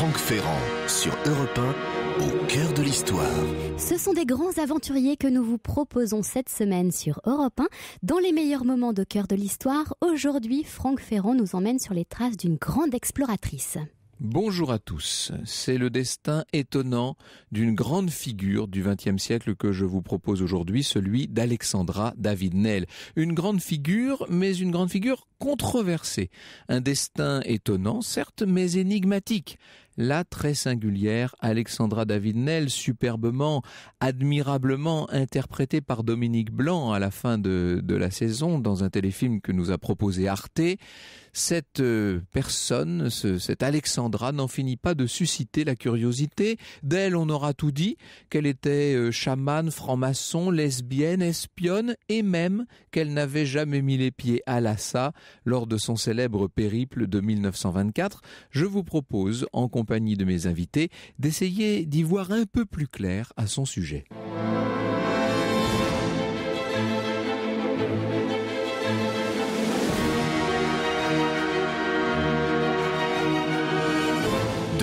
Franck Ferrand sur Europe 1, au cœur de l'histoire. Ce sont des grands aventuriers que nous vous proposons cette semaine sur Europe 1. Dans les meilleurs moments de cœur de l'histoire, aujourd'hui, Franck Ferrand nous emmène sur les traces d'une grande exploratrice. Bonjour à tous. C'est le destin étonnant d'une grande figure du XXe siècle que je vous propose aujourd'hui, celui d'Alexandra David Nell. Une grande figure, mais une grande figure controversée. Un destin étonnant, certes, mais énigmatique la très singulière Alexandra David-Nel, superbement, admirablement interprétée par Dominique Blanc à la fin de, de la saison dans un téléfilm que nous a proposé Arte cette euh, personne, cette Alexandra, n'en finit pas de susciter la curiosité. D'elle, on aura tout dit, qu'elle était euh, chamane, franc-maçon, lesbienne, espionne, et même qu'elle n'avait jamais mis les pieds à l'assa lors de son célèbre périple de 1924. Je vous propose, en compagnie de mes invités, d'essayer d'y voir un peu plus clair à son sujet.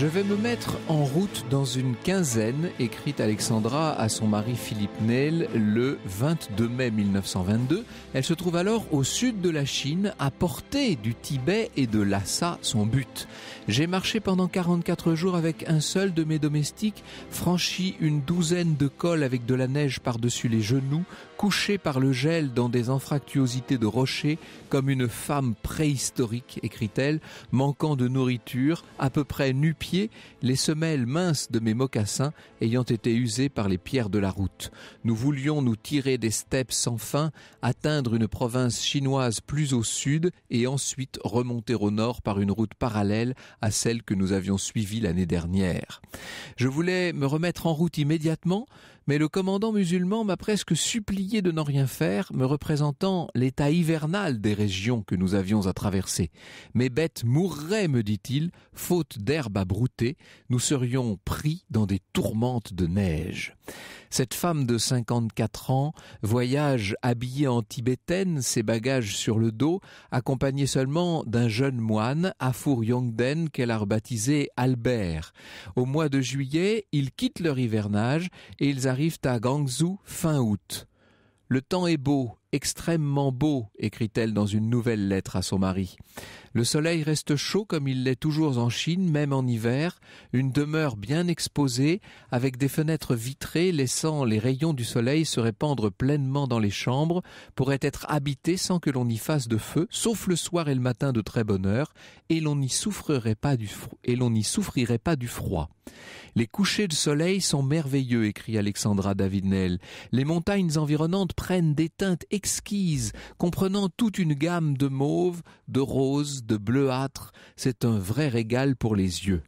Je vais me mettre en route dans une quinzaine, écrit Alexandra à son mari Philippe Nel le 22 mai 1922. Elle se trouve alors au sud de la Chine, à portée du Tibet et de Lhasa, son but. J'ai marché pendant 44 jours avec un seul de mes domestiques, franchi une douzaine de cols avec de la neige par-dessus les genoux, couché par le gel dans des anfractuosités de rochers, comme une femme préhistorique, écrit-elle, manquant de nourriture, à peu près nu-pieds, les semelles minces de mes mocassins ayant été usées par les pierres de la route. Nous voulions nous tirer des steppes sans fin, atteindre une province chinoise plus au sud et ensuite remonter au nord par une route parallèle à celle que nous avions suivie l'année dernière. Je voulais me remettre en route immédiatement, mais le commandant musulman m'a presque supplié de n'en rien faire, me représentant l'état hivernal des régions que nous avions à traverser. Mes bêtes mourraient, me dit-il, faute d'herbe à brouter, nous serions pris dans des tourmentes de neige. Cette femme de 54 ans voyage habillée en tibétaine, ses bagages sur le dos, accompagnée seulement d'un jeune moine Afour Yongden qu'elle a rebaptisé Albert. Au mois de juillet, ils quittent leur hivernage et ils arrivent à gangzhou fin août. Le temps est beau, extrêmement beau, écrit-elle dans une nouvelle lettre à son mari. Le soleil reste chaud comme il l'est toujours en Chine, même en hiver, une demeure bien exposée, avec des fenêtres vitrées laissant les rayons du soleil se répandre pleinement dans les chambres, pourrait être habitée sans que l'on y fasse de feu, sauf le soir et le matin de très bonne heure, et l'on n'y souffrirait pas du et l'on n'y souffrirait pas du froid. Les couchers de soleil sont merveilleux, écrit Alexandra David Les montagnes environnantes prennent des teintes exquise, comprenant toute une gamme de mauve, de rose, de bleuâtre. C'est un vrai régal pour les yeux.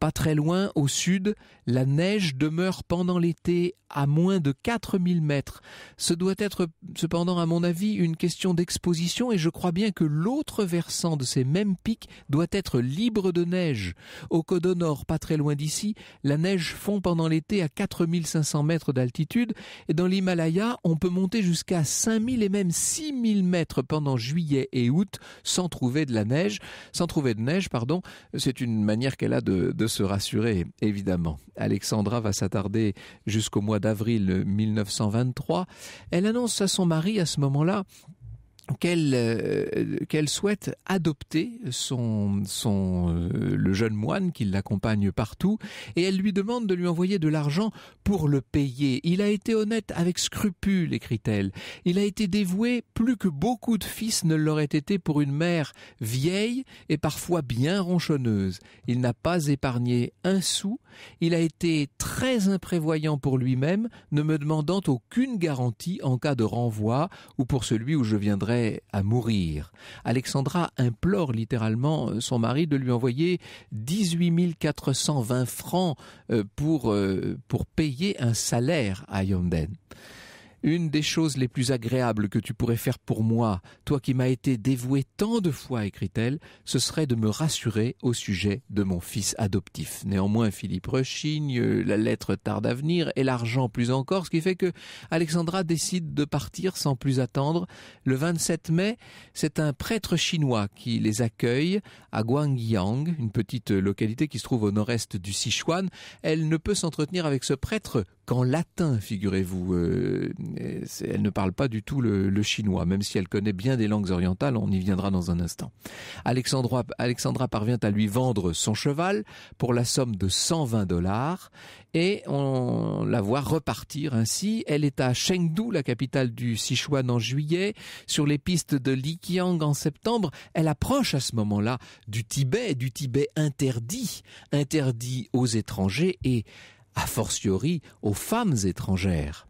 Pas très loin, au sud, la neige demeure pendant l'été à moins de 4000 mètres. Ce doit être cependant, à mon avis, une question d'exposition et je crois bien que l'autre versant de ces mêmes pics doit être libre de neige. Au Nord, pas très loin d'ici, la neige fond pendant l'été à 4500 mètres d'altitude et dans l'Himalaya, on peut monter jusqu'à 5000 et même 6000 mètres pendant juillet et août sans trouver de la neige, sans trouver de neige, pardon. C'est une manière qu'elle a de se rassurer, évidemment. Alexandra va s'attarder jusqu'au mois d'avril 1923. Elle annonce à son mari à ce moment-là euh, qu'elle souhaite adopter son son euh, le jeune moine qui l'accompagne partout et elle lui demande de lui envoyer de l'argent pour le payer. Il a été honnête avec scrupule, écrit-elle. Il a été dévoué plus que beaucoup de fils ne l'auraient été pour une mère vieille et parfois bien ronchonneuse. Il n'a pas épargné un sou, il a été très imprévoyant pour lui-même, ne me demandant aucune garantie en cas de renvoi ou pour celui où je viendrai à mourir. Alexandra implore littéralement euh, son mari de lui envoyer 18 420 francs euh, pour, euh, pour payer un salaire à Yonden. Une des choses les plus agréables que tu pourrais faire pour moi, toi qui m'as été dévoué tant de fois, écrit-elle, ce serait de me rassurer au sujet de mon fils adoptif. Néanmoins, Philippe rechigne, la lettre tarde à venir et l'argent plus encore, ce qui fait que Alexandra décide de partir sans plus attendre. Le 27 mai, c'est un prêtre chinois qui les accueille à Guangyang, une petite localité qui se trouve au nord-est du Sichuan. Elle ne peut s'entretenir avec ce prêtre en latin, figurez-vous. Euh, elle ne parle pas du tout le, chinois, même si elle connaît bien des langues orientales, on y viendra dans un instant. Alexandra, Alexandra parvient à lui vendre son cheval pour la somme de 120 dollars et on la voit repartir ainsi. Elle est à Chengdu, la capitale du Sichuan en juillet, sur les pistes de Lijiang en septembre. Elle approche à ce moment-là du Tibet, du Tibet interdit, interdit aux étrangers et a fortiori aux femmes étrangères.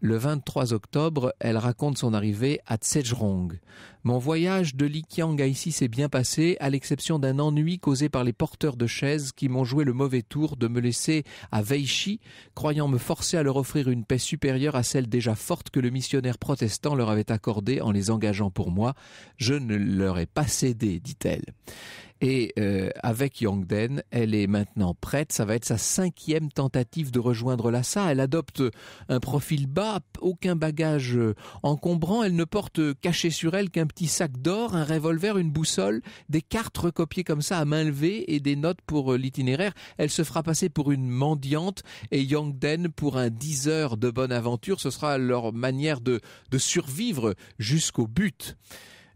Le 23 octobre, elle raconte son arrivée à Tsejrong. Mon voyage de Likiang à ici s'est bien passé, à l'exception d'un ennui causé par les porteurs de chaises qui m'ont joué le mauvais tour de me laisser à Weishi, croyant me forcer à leur offrir une paix supérieure à celle déjà forte que le missionnaire protestant leur avait accordée en les engageant pour moi. Je ne leur ai pas cédé, dit-elle. Et euh, avec Yongden, elle est maintenant prête. Ça va être sa cinquième tentative de rejoindre l'Assa. Elle adopte un profil bas, aucun bagage euh, encombrant. Elle ne porte caché sur elle qu'un petit sac d'or, un revolver, une boussole, des cartes recopiées comme ça à main levée et des notes pour euh, l'itinéraire. Elle se fera passer pour une mendiante et Yongden pour un diseur de bonne aventure. Ce sera leur manière de survivre jusqu'au but.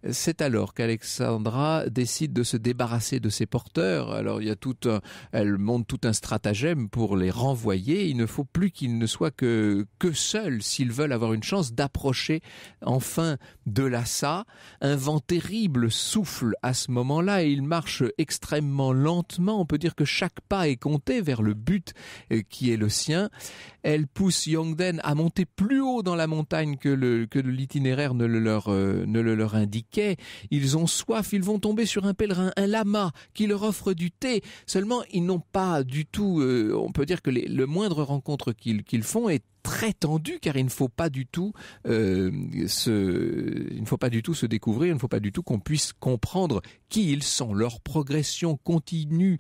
C'est alors qu'Alexandra décide de se débarrasser de ses porteurs. Alors il y a tout un, elle monte tout un stratagème pour les renvoyer. Il ne faut plus qu'ils ne soient que que seuls s'ils veulent avoir une chance d'approcher enfin de l'Assa. Un vent terrible souffle à ce moment-là et il marche extrêmement lentement. On peut dire que chaque pas est compté vers le but euh, qui est le sien. Elle pousse Yongden à monter plus haut dans la montagne que le que l'itinéraire ne leur euh, ne le leur indique ils ont soif, ils vont tomber sur un pèlerin, un lama, qui leur offre du thé. Seulement, ils n'ont pas du tout, euh, on peut dire que les, le moindre rencontre qu'ils font est très tendu car il ne faut pas du tout euh, se, il faut pas du tout se découvrir, il ne faut pas du tout qu'on puisse comprendre qui ils sont, leur progression continue,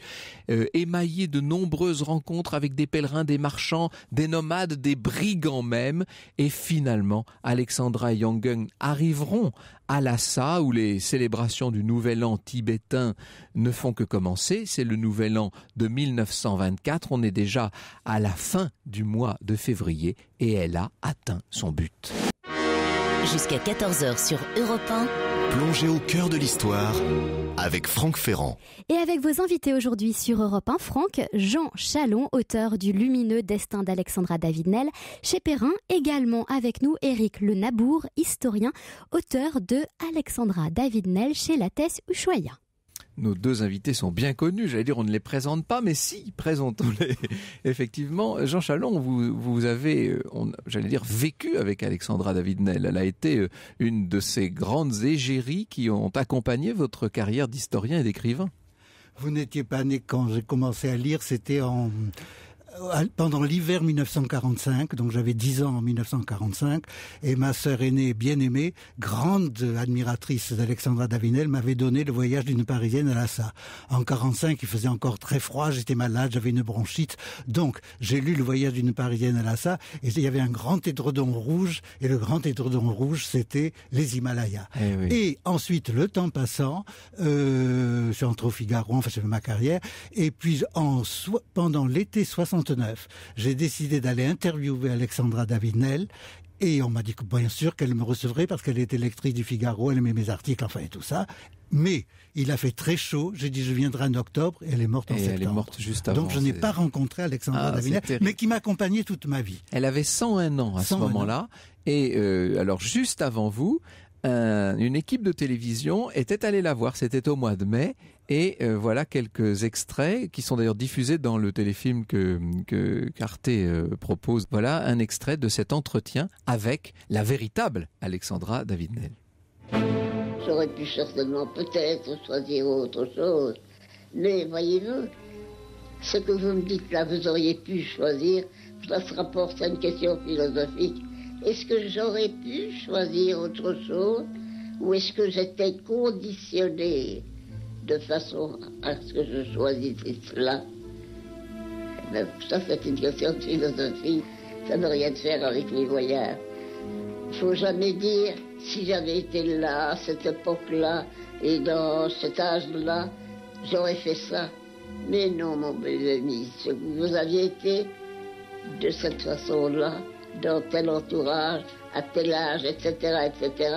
euh, émaillée de nombreuses rencontres avec des pèlerins, des marchands, des nomades, des brigands même, et finalement Alexandra et Yangun arriveront à Lhasa où les célébrations du Nouvel An tibétain ne font que commencer. C'est le Nouvel An de 1924, on est déjà à la fin du mois de février et elle a atteint son but. Jusqu'à 14h sur Europe 1. Plongez au cœur de l'histoire avec Franck Ferrand. Et avec vos invités aujourd'hui sur Europe 1, Franck, Jean Chalon, auteur du lumineux destin d'Alexandra David-Nel, chez Perrin, également avec nous Éric Le Nabour, historien, auteur de Alexandra David-Nel chez thèse Ushuaïa. Nos deux invités sont bien connus, j'allais dire on ne les présente pas, mais si, présentons-les. Effectivement, Jean Chalon, vous, avez, euh, j'allais dire, vécu avec Alexandra David-Nel. Elle a été euh, une de ces grandes égéries qui ont accompagné votre carrière d'historien et d'écrivain. Vous n'étiez pas né quand j'ai commencé à lire, c'était en euh, pendant l'hiver 1945, donc j'avais 10 ans en 1945, et ma sœur aînée, bien-aimée, grande admiratrice d'Alexandra Davinel, m'avait donné le voyage d'une Parisienne à l'Assa. En 45, il faisait encore très froid, j'étais malade, j'avais une bronchite, donc j'ai lu le voyage d'une Parisienne à l'Assa, et il y avait un grand édredon rouge, et le grand édredon rouge, c'était les Himalayas. Eh et ensuite, le temps passant, euh, je suis entré au Figaro, enfin j'ai ma carrière, et puis en, pendant l'été 60 j'ai décidé d'aller interviewer Alexandra Davinel et on m'a dit bien sûr qu'elle me recevrait parce qu'elle était lectrice du Figaro, elle aimait mes articles, enfin et tout ça. Mais il a fait très chaud. J'ai dit je viendrai en octobre et elle est morte en septembre. Elle est morte juste avant. Donc je n'ai pas rencontré Alexandra ah, Davinel, mais qui m'a accompagné toute ma vie. Elle avait 101 ans à ce moment-là. Et euh, alors juste avant vous, euh, une équipe de télévision était allée la voir. C'était au mois de mai. Et euh, voilà quelques extraits qui sont d'ailleurs diffusés dans le téléfilm que, que euh, propose. Voilà un extrait de cet entretien avec la véritable Alexandra David-Nel. J'aurais pu certainement peut-être choisir autre chose. Mais voyez-vous, ce que vous me dites là, vous auriez pu choisir, ça se rapporte à une question philosophique est-ce que j'aurais pu choisir autre chose ou est-ce que j'étais conditionnée de façon à ce que je choisissais cela Ça, c'est une question de philosophie. Ça n'a rien à faire avec les voyages. Il faut jamais dire si j'avais été là, à cette époque-là, et dans cet âge-là, j'aurais fait ça. Mais non, mon bel ami, vous aviez été de cette façon-là, dans tel entourage, à tel âge, etc., etc.,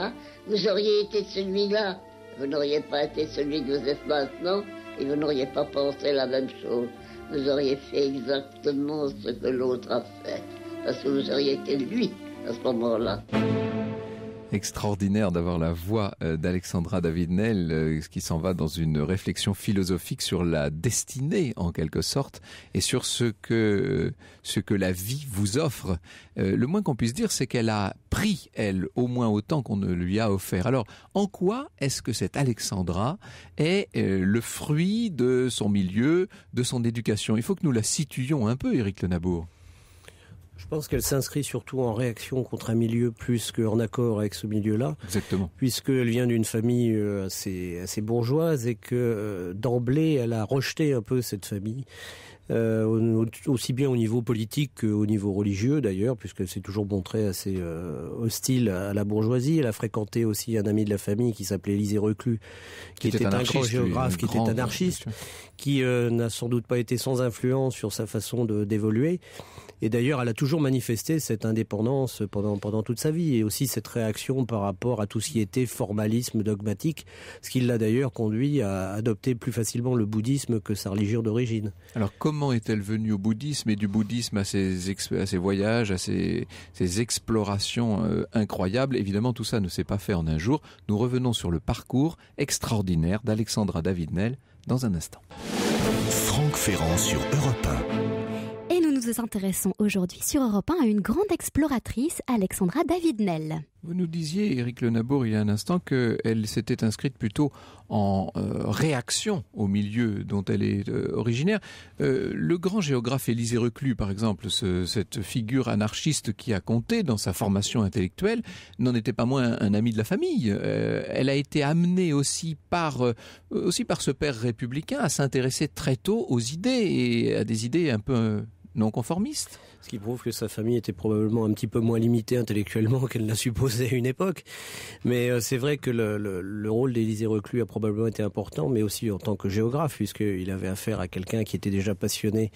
vous auriez été celui-là. Vous n'auriez pas été celui que vous êtes maintenant et vous n'auriez pas pensé la même chose. Vous auriez fait exactement ce que l'autre a fait, parce que vous auriez été lui à ce moment-là. Extraordinaire d'avoir la voix euh, d'Alexandra David-Nel euh, qui s'en va dans une réflexion philosophique sur la destinée en quelque sorte et sur ce que, euh, ce que la vie vous offre. Le moins qu'on puisse dire, c'est qu'elle a pris, elle, au moins autant qu'on ne lui a offert. Alors, en quoi est-ce que cette Alexandra est le fruit de son milieu, de son éducation Il faut que nous la situions un peu, Éric Lenabourg. Je pense qu'elle s'inscrit surtout en réaction contre un milieu plus qu'en accord avec ce milieu-là. Exactement. Puisqu'elle vient d'une famille euh, assez, assez bourgeoise et que euh, d'emblée, elle a rejeté un peu cette famille. Euh, aussi bien au niveau politique qu'au niveau religieux d'ailleurs, puisqu'elle s'est toujours montrée assez hostile à la bourgeoisie. Elle a fréquenté aussi un ami de la famille qui s'appelait Élisée Reclus, qui, était, un grand géographe, qui était anarchiste, qui n'a sans doute pas été sans influence sur sa façon d'évoluer. Et d'ailleurs, elle a toujours manifesté cette indépendance pendant, pendant toute sa vie et aussi cette réaction par rapport à tout ce qui était formalisme dogmatique, ce qui l'a d'ailleurs conduit à adopter plus facilement le bouddhisme que sa religion d'origine. Alors comment est-elle venue au bouddhisme et du bouddhisme à ses, voyages, à ses, explorations euh, incroyables Évidemment, tout ça ne s'est pas fait en un jour. Nous revenons sur le parcours extraordinaire d'Alexandra David-Nel dans un instant. Franck Ferrand sur Europe 1 nous nous intéressons aujourd'hui sur Europe 1 à une grande exploratrice, Alexandra David-Nel. Vous nous disiez, Éric Nabour, il y a un instant, qu'elle s'était inscrite plutôt en euh, réaction au milieu dont elle est euh, originaire. Euh, le grand géographe Élisée Reclus, par exemple, cette figure anarchiste qui a compté dans sa formation intellectuelle, n'en était pas moins un, un, ami de la famille. elle a été amenée aussi par, aussi par ce père républicain à s'intéresser très tôt aux idées et à des idées un peu non conformiste. Ce qui prouve que sa famille était probablement un petit peu moins limitée intellectuellement qu'elle l'a supposé à une époque. Mais euh, c'est vrai que le, rôle d'Élisée Reclus a probablement été important, mais aussi en tant que géographe, puisqu'il avait affaire à quelqu'un qui était déjà passionné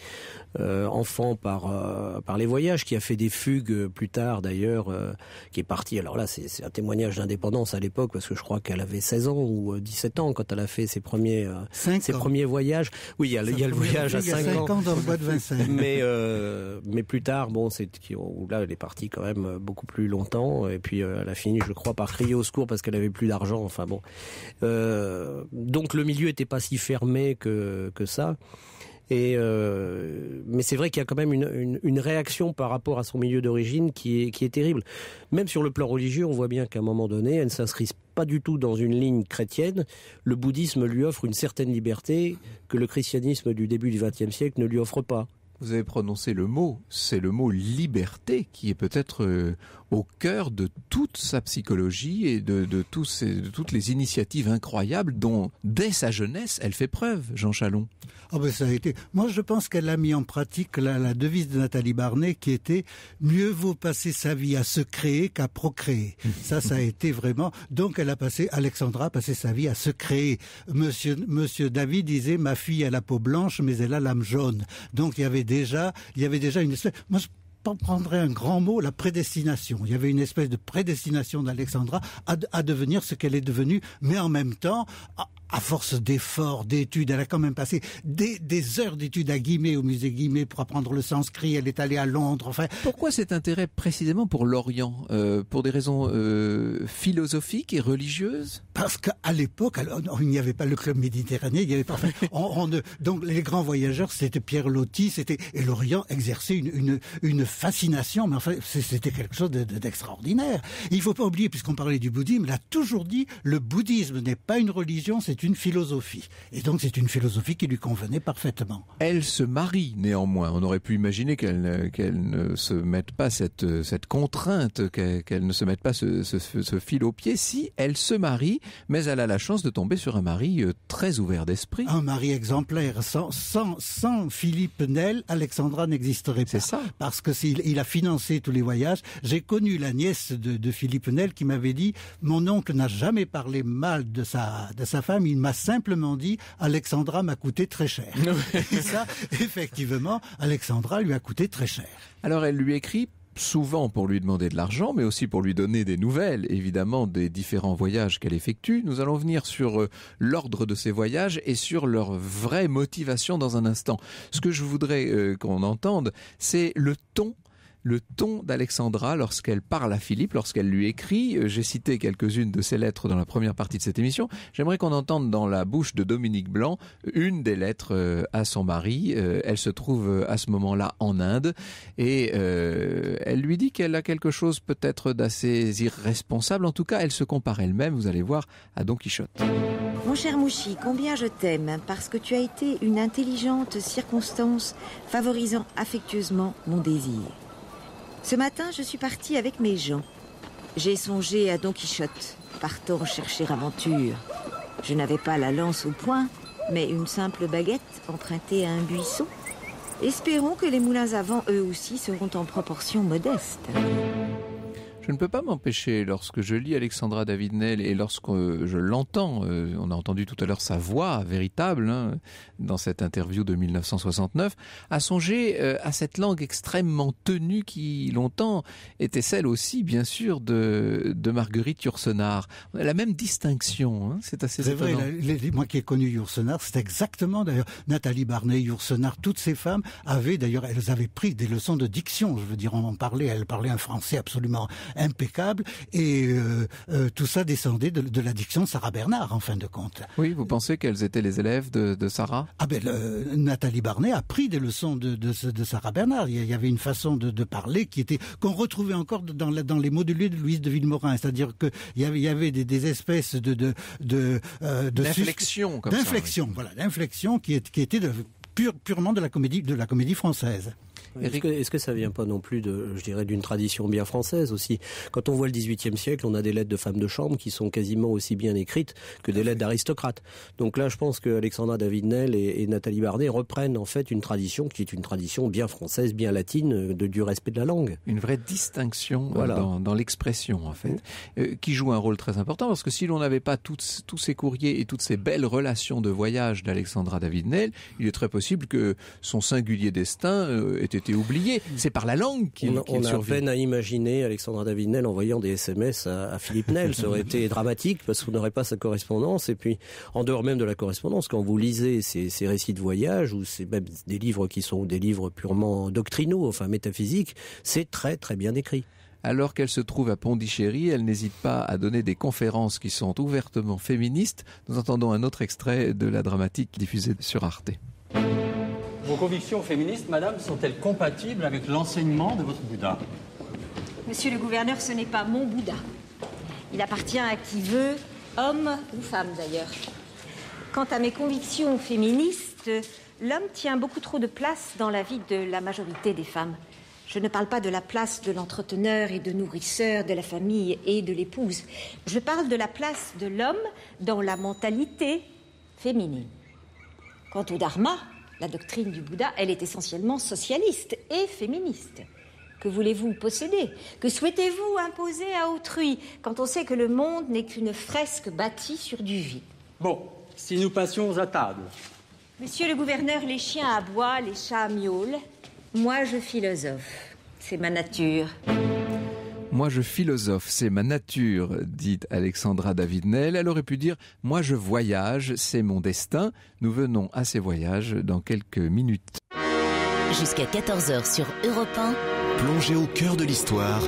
euh, enfant par, euh, par les voyages, qui a fait des fugues plus tard d'ailleurs, qui est parti. Alors là, c'est un témoignage d'indépendance à l'époque, parce que je crois qu'elle avait 16 ans ou 17 ans quand elle a fait ses premiers, ses premiers voyages. Oui, il y a, le voyage à 5 ans. dans le bois de Vincennes. Euh, mais plus tard, bon, c'est oh, là, elle est partie quand même euh, beaucoup plus longtemps. Et puis, à euh, elle a fini, je crois, par crier au secours parce qu'elle avait plus d'argent. Enfin bon. donc, le milieu était pas si fermé que, que ça. Et mais c'est vrai qu'il y a quand même une, réaction par rapport à son milieu d'origine qui est, qui est terrible. Même sur le plan religieux, on voit bien qu'à un moment donné, elle ne s'inscrit pas du tout dans une ligne chrétienne. Le bouddhisme lui offre une certaine liberté que le christianisme du début du XXe siècle ne lui offre pas. Vous avez prononcé le mot, c'est le mot liberté qui est peut-être euh, au cœur de toute sa psychologie et de, de, toutes les initiatives incroyables dont, dès sa jeunesse, elle fait preuve, Jean Chalon. Ah ben ça a été. Moi, je pense qu'elle a mis en pratique la, devise de Nathalie Barnet qui était mieux vaut passer sa vie à se créer qu'à procréer. Mmh. ça, ça a été vraiment. Donc, elle a passé, Alexandra a passé sa vie à se créer. Monsieur, monsieur David disait ma fille a la peau blanche, mais elle a l'âme jaune. Donc, il y avait déjà, il y avait déjà une espèce. Moi, je prendrais un grand mot, la prédestination. Il y avait une espèce de prédestination d'Alexandra à, à, devenir ce qu'elle est devenue, mais en même temps, à force d'efforts, d'études, elle a quand même passé des, heures d'études à Guimet, au musée Guimet, pour apprendre le sanskrit. Elle est allée à Londres. Enfin, pourquoi cet intérêt précisément pour l'Orient, euh, pour des raisons euh, philosophiques et religieuses Parce qu'à l'époque, il n'y avait pas le club méditerranéen, il y avait pas. donc les grands voyageurs, c'était Pierre Loti, c'était et l'Orient exerçait une, une, fascination, mais enfin, c'était quelque chose d'extraordinaire. il ne faut pas oublier, puisqu'on parlait du bouddhisme, il a toujours dit le bouddhisme n'est pas une religion, c'est une philosophie. Et donc c'est une philosophie qui lui convenait parfaitement. Elle se marie néanmoins. On aurait pu imaginer qu'elle qu'elle ne se mette pas cette, cette contrainte, qu'elle ne se mette pas ce, fil au pied si elle se marie, mais elle a la chance de tomber sur un mari euh, très ouvert d'esprit. Un mari exemplaire. Sans, sans, Philippe Nel, Alexandra n'existerait pas. C'est ça. Parce que il a financé tous les voyages. J'ai connu la nièce de, de Philippe Nel qui m'avait dit, mon oncle n'a jamais parlé mal de sa, de sa femme il m'a simplement dit Alexandra m'a coûté très cher. et ça, effectivement, Alexandra lui a coûté très cher. Alors elle lui écrit souvent pour lui demander de l'argent, mais aussi pour lui donner des nouvelles, évidemment, des différents voyages qu'elle effectue. Nous allons venir sur euh, l'ordre de ses voyages et sur leur vraie motivation dans un instant. Ce que je voudrais euh, qu'on entende, c'est le ton le ton d'Alexandra lorsqu'elle parle à Philippe, lorsqu'elle lui écrit. Euh, j'ai cité quelques-unes de ses lettres dans la première partie de cette émission. J'aimerais qu'on entende dans la bouche de Dominique Blanc une des lettres euh, à son mari. Euh, elle se trouve à ce moment-là en Inde et elle lui dit qu'elle a quelque chose peut-être d'assez irresponsable. En tout cas, elle se compare elle-même, vous allez voir, à Don Quichotte. Mon cher Mouchi, combien je t'aime parce que tu as été une intelligente circonstance favorisant affectueusement mon désir. Ce matin, je suis parti avec mes gens. J'ai songé à Don Quichotte, partant chercher aventure. Je n'avais pas la lance au poing, mais une simple baguette empruntée à un buisson. Espérons que les moulins à vent, eux aussi, seront en proportion modeste. Je ne peux pas m'empêcher, lorsque je lis Alexandra David Nel et lorsque je l'entends, euh, on a entendu tout à l'heure sa voix véritable, hein, dans cette interview de 1969, a songé euh, à cette langue extrêmement tenue qui longtemps était celle aussi, bien sûr, de, de Marguerite Yourcenar. La même distinction, hein, c'est assez vrai, C'est vrai, moi qui ai connu Yourcenar, c'est exactement d'ailleurs Nathalie Barnet, Yourcenar, toutes ces femmes avaient d'ailleurs, elles avaient pris des leçons de diction, je veux dire, on en parlait, elles parlaient un français absolument impeccable, et euh, euh, tout ça descendait de, la diction de Sarah Bernard, en fin de compte. Oui, vous pensez qu'elles étaient les élèves de Sarah ah ben, Nathalie Barnet a pris des leçons de, de, Sarah Bernard. Il y avait une façon de, parler qui était qu'on retrouvait encore dans, les mots de Louise de Villemorin, c'est-à-dire qu'il y avait, des, espèces de de euh, d'inflexion, comme ça, voilà, d'inflexion qui, étaient était purement de la comédie de la comédie française. Est-ce que, est que, ça vient pas non plus de, je dirais, d'une tradition bien française aussi Quand on voit le XVIIIe siècle, on a des lettres de femmes de chambre qui sont quasiment aussi bien écrites que des lettres d'aristocrates. Donc là, je pense que Alexandra David Nel et, Nathalie Barnet reprennent en fait une tradition qui est une tradition bien française, bien latine, de, du respect de la langue. Une vraie distinction euh, dans, l'expression, en fait, euh, qui joue un rôle très important parce que si l'on n'avait pas tous ces courriers et toutes ces belles relations de voyage d'Alexandra David Nel, il est très possible que son singulier destin était euh, c'est oublié. C'est par la langue qu'il on, a peine à imaginer Alexandra David Nel envoyant des SMS à, Philippe Nel. Ça aurait été dramatique parce qu'on n'aurait pas sa correspondance. Et puis, en dehors même de la correspondance, quand vous lisez ces, récits de voyage ou même des livres qui sont des livres purement doctrinaux, enfin métaphysiques, c'est très très bien écrit. Alors qu'elle se trouve à Pondichéry, elle n'hésite pas à donner des conférences qui sont ouvertement féministes. Nous entendons un autre extrait de la dramatique diffusée sur Arte convictions féministes, madame, sont-elles compatibles avec l'enseignement de votre Bouddha Monsieur le gouverneur, ce n'est pas mon Bouddha. Il appartient à qui veut, homme ou femme d'ailleurs. Quant à mes convictions féministes, l'homme tient beaucoup trop de place dans la vie de la majorité des femmes. Je ne parle pas de la place de l'entreteneur et de nourrisseur de la famille et de l'épouse. Je parle de la place de l'homme dans la mentalité féminine. Quant au dharma, la doctrine du Bouddha, elle est essentiellement socialiste et féministe. Que voulez-vous posséder Que souhaitez-vous imposer à autrui quand on sait que le monde n'est qu'une fresque bâtie sur du vide Bon, si nous passions à table. Monsieur le gouverneur, les chiens aboient, les chats miaulent. Moi, je philosophe. C'est ma nature. Moi je philosophe, c'est ma nature, dit Alexandra David-Nel. Elle aurait pu dire Moi je voyage, c'est mon destin. Nous venons à ces voyages dans quelques minutes. Jusqu'à 14h sur Europe 1. au cœur de l'histoire.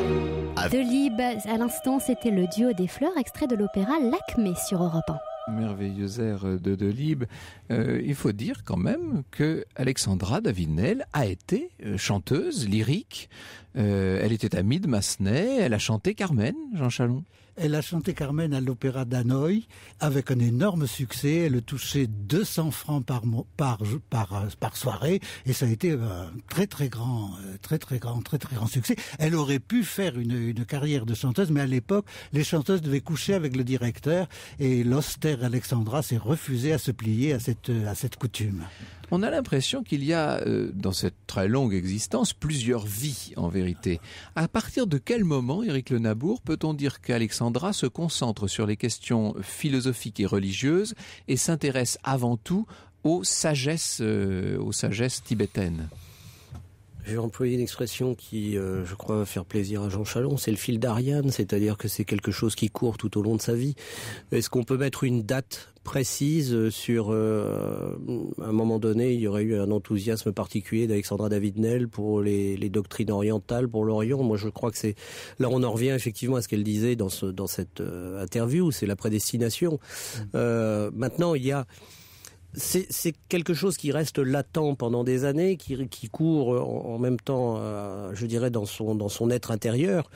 De Lib, à l'instant c'était le duo des fleurs extrait de l'opéra L'Acmé sur Europe 1 merveilleux air de Delibes. Euh, il faut dire quand même que Alexandra Davinel a été euh, chanteuse lyrique. Euh, elle était amie de Massenet. Elle a chanté Carmen, Jean Chalon. Elle a chanté Carmen à l'Opéra d'Hanoï avec un énorme succès. Elle touchait 200 francs par, par, par, euh, par soirée et ça a été euh, un très très grand, euh, très très grand, très très grand succès. Elle aurait pu faire une, une carrière de chanteuse, mais à l'époque, les chanteuses devaient coucher avec le directeur et l'austère Alexandra s'est refusée à se plier à cette, à cette coutume. On a l'impression qu'il y a dans cette très longue existence plusieurs vies en vérité. À partir de quel moment, Éric Le Nabour, peut-on dire qu'Alexandra se concentre sur les questions philosophiques et religieuses et s'intéresse avant tout aux euh, aux sagesses tibétaines. J'ai employé une expression qui, euh, je crois, va faire plaisir à Jean Chalon, c'est le fil d'Ariane, c'est-à-dire que c'est quelque chose qui court tout au long de sa vie. Est-ce qu'on peut mettre une date précise sur à euh, un moment donné, il y aurait eu un enthousiasme particulier d'Alexandra David-Nel pour les, doctrines orientales, pour l'Orient. Moi, je crois que c'est là, on en revient effectivement à ce qu'elle disait dans ce dans cette euh, interview, c'est la prédestination. Mmh. maintenant, il y a c'est quelque chose qui reste latent pendant des années, qui, court en, même temps, euh, je dirais, dans son, dans son être intérieur.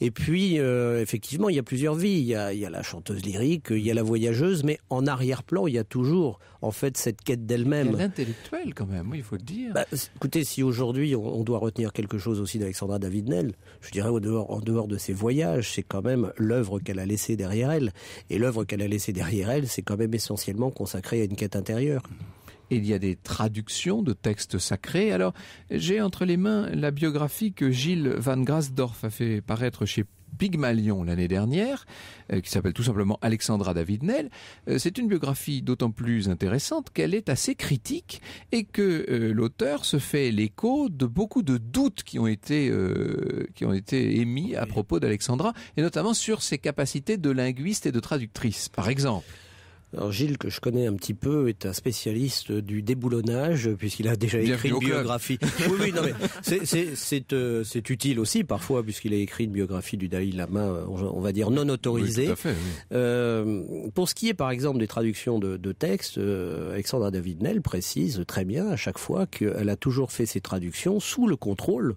Et puis, euh, effectivement, il y a plusieurs vies. Il y a, la chanteuse lyrique, il y a la voyageuse, mais en arrière-plan, il y a toujours, en fait, cette quête d'elle-même. intellectuelle, quand même, il faut le dire. Bah, écoutez, si aujourd'hui on, doit retenir quelque chose aussi d'Alexandra David-Nel, je dirais, en dehors de ses voyages, c'est quand même l'œuvre qu'elle a laissée derrière elle. Et l'œuvre qu'elle a laissée derrière elle, c'est quand même essentiellement consacrée à une quête intérieure il y a des traductions de textes sacrés. Alors, j'ai entre les mains la biographie que Gilles Van Grasdorff a fait paraître chez Pygmalion l'année dernière, euh, qui s'appelle tout simplement Alexandra David-Nel. Euh, c'est une biographie d'autant plus intéressante qu'elle est assez critique et que euh, l'auteur se fait l'écho de beaucoup de doutes qui ont été qui ont été émis à propos d'Alexandra et notamment sur ses capacités de linguiste et de traductrice, par exemple. Gilles, que je connais un petit peu, est un spécialiste du déboulonnage, puisqu'il a déjà écrit une biographie. oui, oui, non, mais euh, c'est utile aussi parfois, puisqu'il a écrit une biographie du Dalai Lama, on va dire non autorisée. Euh, pour ce qui est par exemple des traductions de, textes, euh, Alexandra David Nel précise très bien à chaque fois qu'elle a toujours fait ses traductions sous le contrôle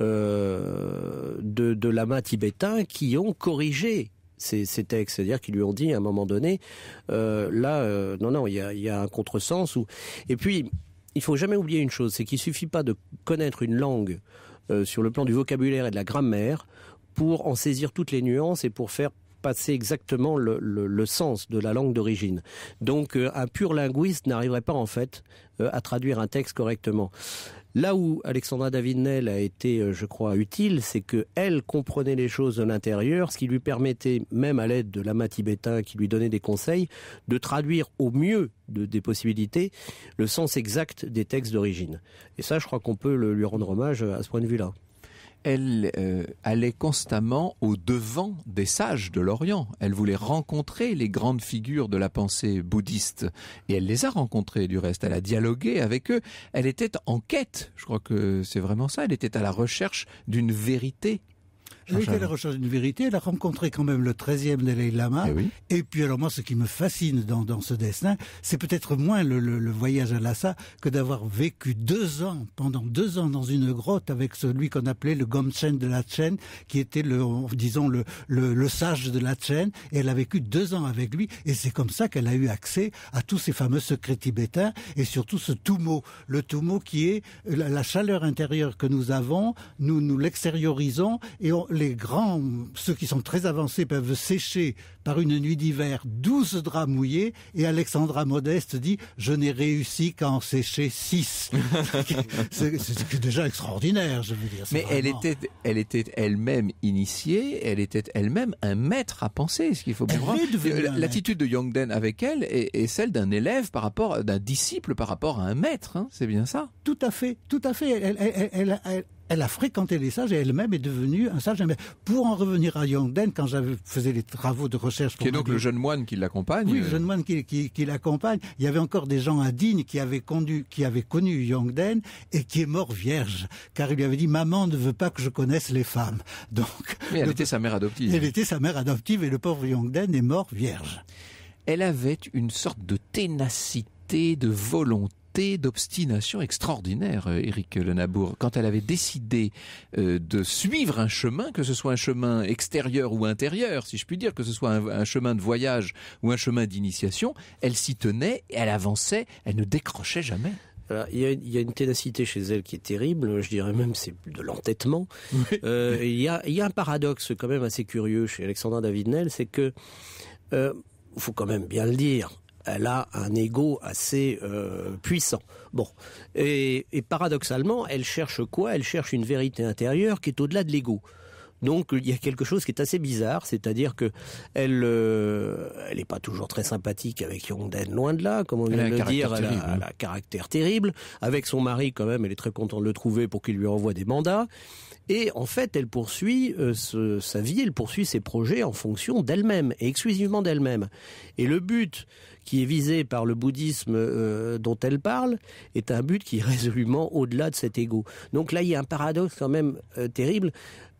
de, de lamas tibétains qui ont corrigé ces, textes, c'est-à-dire qu'ils lui ont dit à un moment donné, euh, là, euh, non, non, il y a, un contresens. Où... Et puis, il faut jamais oublier une chose, c'est qu'il suffit pas de connaître une langue euh, sur le plan du vocabulaire et de la grammaire pour en saisir toutes les nuances et pour faire passer exactement le, sens de la langue d'origine. Donc un pur linguiste n'arriverait pas en fait à traduire un texte correctement. Là où Alexandra David-Nel a été, euh, je crois, utile, c'est que elle comprenait les choses de l'intérieur, ce qui lui permettait, même à l'aide de l'ama tibétain qui lui donnait des conseils, de traduire au mieux des possibilités le sens exact des textes d'origine. Et ça, je crois qu'on peut lui rendre hommage euh, à ce point de vue-là elle euh, allait constamment au devant des sages de l'Orient. Elle voulait rencontrer les grandes figures de la pensée bouddhiste. Et elle les a rencontrées du reste. Elle a dialogué avec eux. Elle était en quête. Je crois que c'est vraiment ça. Elle était à la recherche d'une vérité elle a à la recherche d'une vérité. Elle a rencontré quand même le 13e Dalai Lama. Eh et, puis alors moi, ce qui me fascine dans, dans ce destin, c'est peut-être moins le, le, voyage à Lhasa que d'avoir vécu deux ans, pendant deux ans, dans une grotte avec celui qu'on appelait le Gomchen de la Chen, qui était le, disons, le, le, le sage de la Chen. Et elle a vécu deux ans avec lui. Et c'est comme ça qu'elle a eu accès à tous ces fameux secrets tibétains et surtout ce Tumo. Le Tumo qui est la, chaleur intérieure que nous avons, nous, nous l'extériorisons et on, les grands, ceux qui sont très avancés, peuvent sécher par une nuit d'hiver 12 draps mouillés. Et Alexandra Modeste dit Je n'ai réussi qu'à en sécher 6. c'est déjà extraordinaire, je veux dire. Mais elle était elle était elle-même initiée, elle était elle-même un maître à penser, ce qu'il faut voir euh, L'attitude de Yongden avec elle est, celle d'un élève par rapport, d'un disciple par rapport à un maître, hein, c'est bien ça Tout à fait, tout à fait. elle, elle, elle a fréquenté les sages et elle-même est devenue un sage. Pour en revenir à Yongden, quand j'avais faisais les travaux de recherche... qui est donc le jeune moine qui l'accompagne Oui, le euh. jeune moine qui, l'accompagne. Il y avait encore des gens indignes qui avaient, connu, qui avaient connu Yongden et qui est mort vierge, car il lui avait dit « Maman ne veut pas que je connaisse les femmes ». Donc, Mais elle était sa mère adoptive. Elle était sa mère adoptive et le pauvre Yongden est mort vierge. Elle avait une sorte de ténacité, de volonté d'obstination extraordinaire, euh, Éric Lenabourg. Quand elle avait décidé euh, de suivre un chemin, que ce soit un chemin extérieur ou intérieur, si je puis dire, que ce soit un, chemin de voyage ou un chemin d'initiation, elle s'y tenait, elle avançait, elle ne décrochait jamais. il, y a, une ténacité chez elle qui est terrible, je dirais même c'est de l'entêtement. Euh, il, y a, un paradoxe quand même assez curieux chez Alexandra David Nel, c'est que, faut quand même bien le dire, elle a un ego assez euh, puissant. Bon, et, et, paradoxalement, elle cherche quoi Elle cherche une vérité intérieure qui est au-delà de l'ego. Donc il y a quelque chose qui est assez bizarre, c'est-à-dire que elle, euh, elle n'est pas toujours très sympathique avec Yongden, loin de là, comme on vient de le dire, elle a, hein. un caractère terrible. Avec son mari, quand même, elle est très contente de le trouver pour qu'il lui envoie des mandats. Et en fait, elle poursuit euh, sa vie, elle poursuit ses projets en fonction d'elle-même et exclusivement d'elle-même. Et le but qui est visé par le bouddhisme euh, dont elle parle est un but qui est résolument au-delà de cet ego. Donc là, il y a un paradoxe quand même euh, terrible.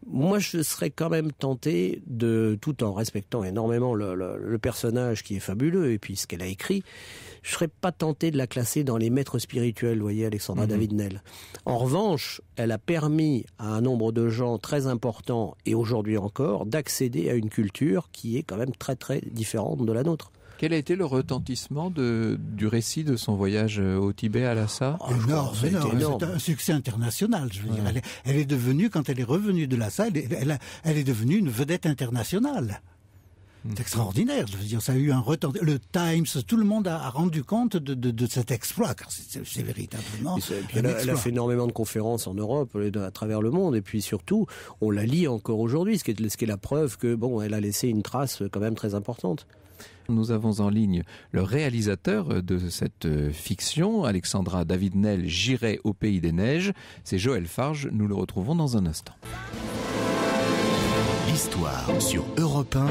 Moi, je serais quand même tenté de, tout en respectant énormément le, personnage qui est fabuleux et puis ce qu'elle a écrit, je serais pas tenté de la classer dans les maîtres spirituels, vous voyez, Alexandra mhm. David-Nel. En revanche, elle a permis à un nombre de gens très importants et aujourd'hui encore d'accéder à une culture qui est quand même très très différente de la nôtre. Quel a été le retentissement de, du récit de son voyage euh, au Tibet, à Lhasa oh, Énorme, oh, C'est un succès international, je veux dire. Elle est, devenue, quand elle est revenue de Lhasa, elle est, elle, est devenue une vedette internationale. C'est hmm. extraordinaire. Je veux dire, ça a eu un Le Times, tout le monde a, rendu compte de, cet exploit, c'est véritablement. Elle, a fait énormément de conférences en Europe, euh, à travers le monde, et puis surtout, on la lit encore aujourd'hui, ce, qui est, ce qui est la preuve que bon, elle a laissé une trace euh, quand même très importante. Nous avons en ligne le réalisateur euh, de cette euh, fiction, Alexandra David-Nel, J'irai au pays des neiges. C'est Joël Farge, nous le retrouvons dans un instant. L'histoire sur Europe 1,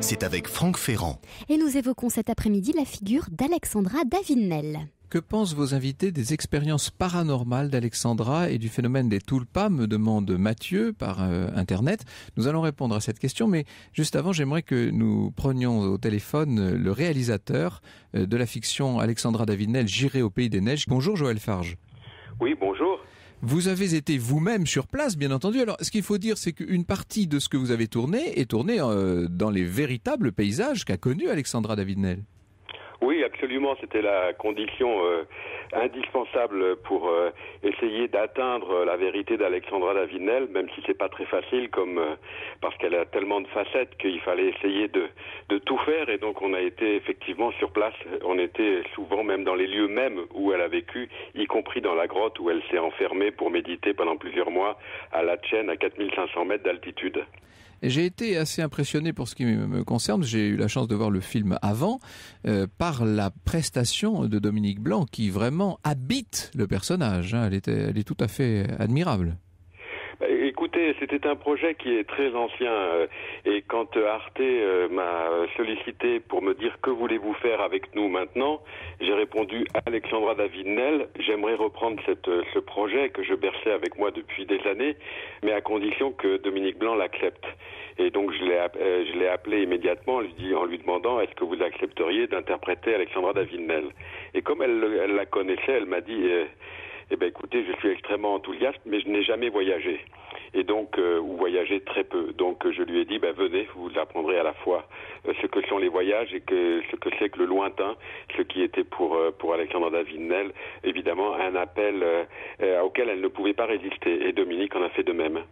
c'est avec Franck Ferrand. Et nous évoquons cet après-midi la figure d'Alexandra David-Nel. Que pensent vos invités des expériences paranormales d'Alexandra et du phénomène des tulpas me demande Mathieu par euh, Internet. Nous allons répondre à cette question, mais juste avant, j'aimerais que nous prenions au téléphone euh, le réalisateur euh, de la fiction Alexandra Davinel, J'irai au pays des neiges. Bonjour Joël Farge. Oui, bonjour. Vous avez été vous-même sur place, bien entendu. Alors, ce qu'il faut dire, c'est qu'une partie de ce que vous avez tourné est tournée dans les véritables paysages qu'a connus Alexandra David-Nel. Oui, absolument. C'était la condition euh, indispensable pour euh, essayer d'atteindre la vérité d'Alexandra Davinel, même si c'est pas très facile, comme euh, parce qu'elle a tellement de facettes qu'il fallait essayer de, de tout faire. Et donc, on a été effectivement sur place. On était souvent même dans les lieux mêmes où elle a vécu, y compris dans la grotte où elle s'est enfermée pour méditer pendant plusieurs mois à La chaîne, à 4500 mètres d'altitude. J'ai été assez impressionné pour ce qui me concerne. J'ai eu la chance de voir le film avant euh, par la prestation de Dominique Blanc qui vraiment habite le personnage. Hein. elle est tout à fait admirable. C'était c'était un projet qui est très ancien euh, et quand euh, Arte euh, m'a sollicité pour me dire que voulez-vous faire avec nous maintenant, j'ai répondu à Alexandra David-Nel, j'aimerais reprendre cette, ce projet que je berçais avec moi depuis des années, mais à condition que Dominique Blanc l'accepte. Et donc je l'ai je l'ai appelé immédiatement en lui, dit, en lui demandant est-ce que vous accepteriez d'interpréter Alexandra David-Nel. Et comme elle la connaissait, elle m'a dit eh bien, écoutez, je suis extrêmement enthousiaste, mais je n'ai jamais voyagé. Et donc, euh, ou voyagé très peu. Donc, euh, je lui ai dit, ben, venez, vous apprendrez à la fois euh, ce que sont les voyages et que, ce que c'est que le lointain, ce qui était pour, pour Alexandre Davinel, évidemment, un appel auquel elle ne pouvait pas résister. Et Dominique en a fait de même.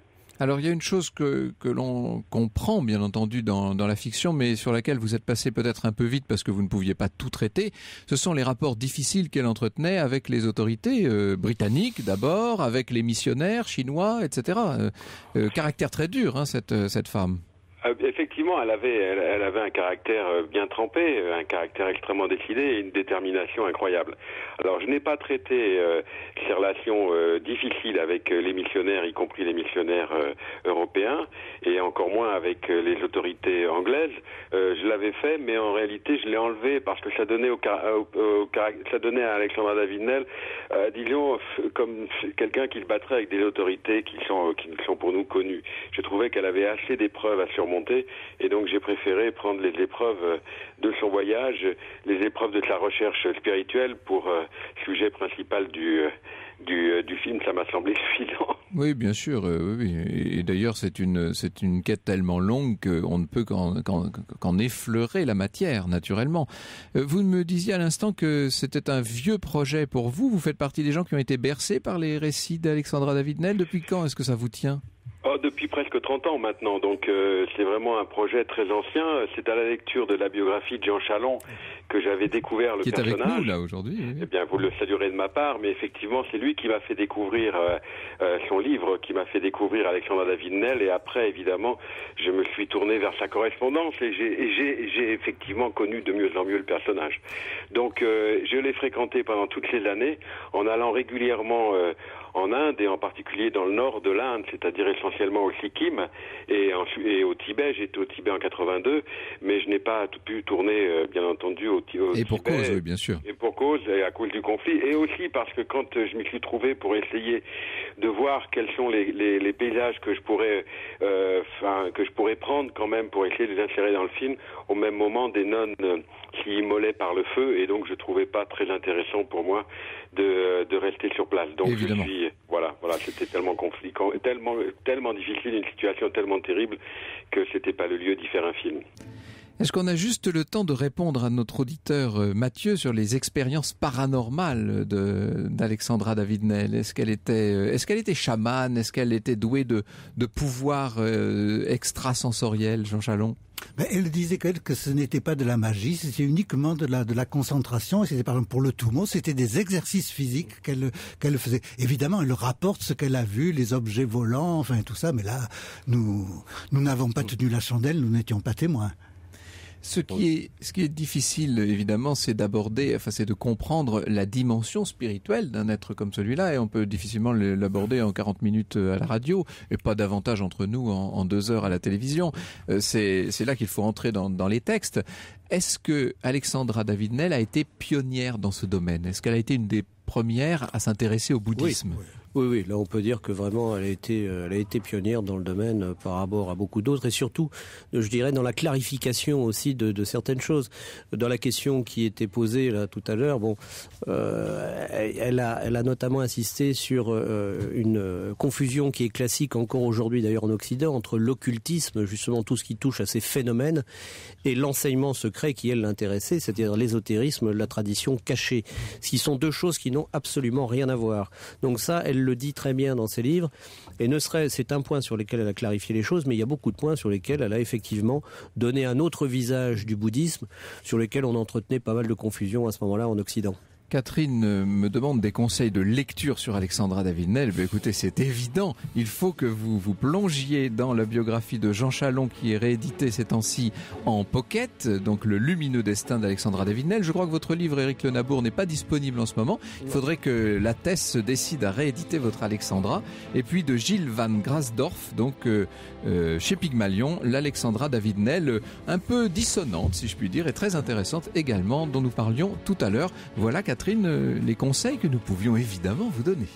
Alors il y a une chose que, que l'on comprend bien entendu dans, dans, la fiction, mais sur laquelle vous êtes passé peut-être un peu vite parce que vous ne pouviez pas tout traiter, ce sont les rapports difficiles qu'elle entretenait avec les autorités euh, britanniques d'abord, avec les missionnaires chinois, etc. Euh, euh, caractère très dur, hein, cette, cette femme. Euh, effectivement, elle avait, elle, avait un caractère euh, bien trempé, euh, un caractère extrêmement décidé et une détermination incroyable. Alors, je n'ai pas traité euh, ces relations difficiles avec les missionnaires, y compris les missionnaires européens, et encore moins avec les autorités anglaises. je l'avais fait, mais en réalité, je l'ai enlevé parce que ça donnait, au, ça donnait à Alexandra Davinel, disons, comme quelqu'un qui se battrait avec des autorités qui sont, qui ne sont pour nous connues. Je trouvais qu'elle avait assez d'épreuves à surmonter et donc j'ai préféré prendre les épreuves euh, de son voyage, les épreuves de sa recherche spirituelle pour euh, sujet principal du, euh, du, film. Ça m'a semblé suffisant. Oui, bien sûr. oui, Et d'ailleurs, c'est une, c'est une quête tellement longue qu'on ne peut qu'en, qu'en effleurer la matière, naturellement. Vous me disiez à l'instant que c'était un vieux projet pour vous. Vous faites partie des gens qui ont été bercés par les récits d'Alexandra David-Nel. Depuis quand est-ce que ça vous tient Oh, depuis presque 30 ans maintenant, donc euh, c'est vraiment un projet très ancien. C'est à la lecture de la biographie de Jean Chalon que j'avais découvert le qui est personnage. Avec nous, là aujourd'hui. Eh bien, vous le saluerez de ma part, mais effectivement, c'est lui qui m'a fait découvrir euh, euh, son livre, qui m'a fait découvrir Alexandre David Nel, et après, évidemment, je me suis tourné vers sa correspondance et j'ai effectivement connu de mieux en mieux le personnage. Donc, je l'ai fréquenté pendant toutes les années en allant régulièrement en Inde et en particulier dans le nord de l'Inde, c'est-à-dire essentiellement au Sikkim et, au Tibet. J'étais au Tibet en 82, mais je n'ai pas tout pu tourner, euh, bien entendu, au, Tibet. Et pour cause, oui, bien sûr. Et pour cause, à cause du conflit. Et aussi parce que quand euh, je m'y suis trouvé pour essayer de voir quels sont les, paysages que je pourrais, euh, que je pourrais prendre quand même pour essayer de les insérer dans le film, au même moment des nonnes qui immolaient par le feu, et donc je trouvais pas très intéressant pour moi de, rester sur place. Donc voilà, voilà, c'était tellement tellement, tellement difficile, une situation tellement terrible que c'était pas le lieu d'y faire un film. Est-ce qu'on a juste le temps de répondre à notre auditeur euh, Mathieu sur les expériences paranormales d'Alexandra David-Nel Est-ce qu'elle était, euh, est-ce qu'elle était chamane Est-ce qu'elle était douée de, de pouvoirs euh, Jean Chalon elle disait que ce n'était pas de la magie, c'était uniquement de la, de la concentration. Et c'était par exemple pour le tout-mot, c'était des exercices physiques qu'elle qu'elle faisait. Évidemment, elle rapporte ce qu'elle a vu, les objets volants, enfin tout ça. Mais là, nous nous n'avons pas tenu la chandelle, nous n'étions pas témoins. Ce qui est, difficile, évidemment, c'est d'aborder, enfin, c'est de comprendre la dimension spirituelle d'un être comme celui-là, et on peut difficilement l'aborder en 40 minutes euh, à la radio, et pas davantage entre nous en, deux heures à la télévision. Euh, c'est là qu'il faut entrer dans, les textes. Est-ce que Alexandra David-Nel a été pionnière dans ce domaine Est-ce qu'elle a été une des premières à s'intéresser au bouddhisme oui, oui, là on peut dire que vraiment elle a été, euh, elle a été pionnière dans le domaine euh, par rapport à beaucoup d'autres et surtout, euh, je dirais, dans la clarification aussi de, certaines choses. Dans la question qui était posée là tout à l'heure, bon, elle, a, elle a notamment insisté sur une confusion qui est classique encore aujourd'hui d'ailleurs en Occident entre l'occultisme, justement tout ce qui touche à ces phénomènes, et l'enseignement secret qui elle l'intéressait, c'est-à-dire l'ésotérisme, la tradition cachée, ce qui sont deux choses qui n'ont absolument rien à voir. Donc ça, elle le dit très bien dans ses livres. Et ne serait, c'est un point sur lequel elle a clarifié les choses, mais il y a beaucoup de points sur lesquels elle a effectivement donné un autre visage du bouddhisme, sur lequel on entretenait pas mal de confusion à ce moment-là en Occident. Catherine euh, me demande des conseils de lecture sur Alexandra David-Nel. écoutez, c'est évident. Il faut que vous vous plongiez dans la biographie de Jean Chalon qui est rééditée ces temps-ci en pocket, donc le lumineux destin d'Alexandra David-Nel. Je crois que votre livre, Éric Le Nabour, n'est pas disponible en ce moment. Il faudrait que la thèse se décide à rééditer votre Alexandra. Et puis de Gilles Van Grasdorf, donc euh, euh, chez Pygmalion, l'Alexandra David-Nel, un peu dissonante, si je puis dire, et très intéressante également, dont nous parlions tout à l'heure. Voilà, Catherine. Euh, les conseils que nous pouvions évidemment vous donner.